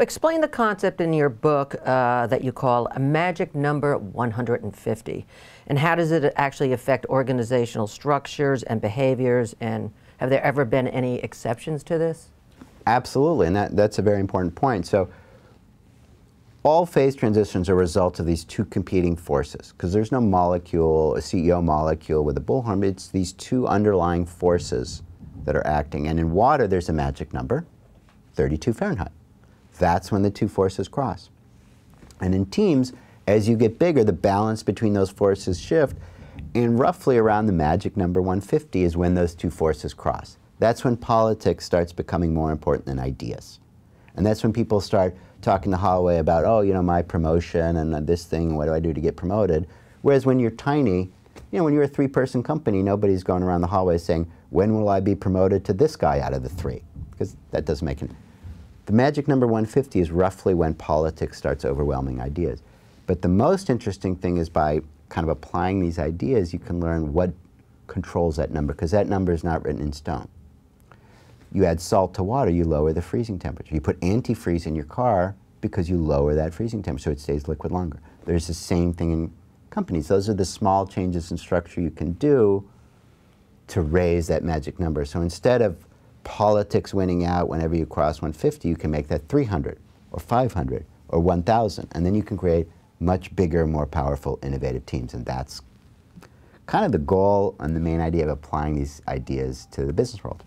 Explain the concept in your book uh, that you call a magic number 150, and how does it actually affect organizational structures and behaviors, and have there ever been any exceptions to this? Absolutely, and that, that's a very important point. So all phase transitions are a result of these two competing forces, because there's no molecule, a CEO molecule with a bullhorn, it's these two underlying forces that are acting. And in water, there's a magic number, 32 Fahrenheit. That's when the two forces cross. And in teams, as you get bigger, the balance between those forces shift, and roughly around the magic number 150 is when those two forces cross. That's when politics starts becoming more important than ideas. And that's when people start talking the hallway about, oh, you know, my promotion and this thing, what do I do to get promoted? Whereas when you're tiny, you know, when you're a three person company, nobody's going around the hallway saying, when will I be promoted to this guy out of the three? Because that doesn't make any the magic number 150 is roughly when politics starts overwhelming ideas. But the most interesting thing is by kind of applying these ideas, you can learn what controls that number, because that number is not written in stone. You add salt to water, you lower the freezing temperature. You put antifreeze in your car because you lower that freezing temperature so it stays liquid longer. There's the same thing in companies. Those are the small changes in structure you can do to raise that magic number. So instead of politics winning out, whenever you cross 150, you can make that 300 or 500 or 1,000. And then you can create much bigger, more powerful, innovative teams. And that's kind of the goal and the main idea of applying these ideas to the business world.